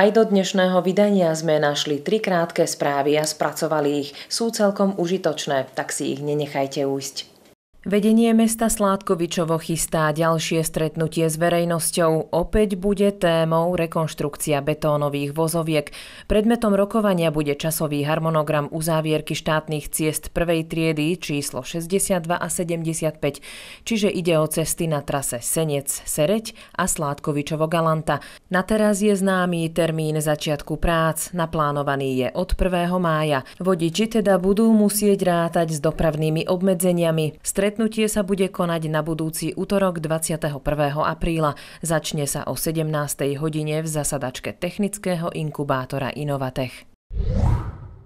Aj do dnešného vydania sme našli tri krátke správy a spracovali ich. Sú celkom užitočné, tak si ich nenechajte újsť. Vedenie mesta Sládkovičovo chystá ďalšie stretnutie s verejnosťou. Opäť bude témou rekonštrukcia betónových vozoviek. Predmetom rokovania bude časový harmonogram uzávierky štátnych ciest prvej triedy číslo 62 a 75, čiže ide o cesty na trase Senec, Sereď a Sládkovičovo Galanta. Na teraz je známy termín začiatku prác, naplánovaný je od 1. mája. Vodiči teda budú musieť rátať s dopravnými obmedzeniami. Stret Stretnutie sa bude konať na budúci útorok 21. apríla. Začne sa o 17. hodine v zasadačke technického inkubátora Inovatech.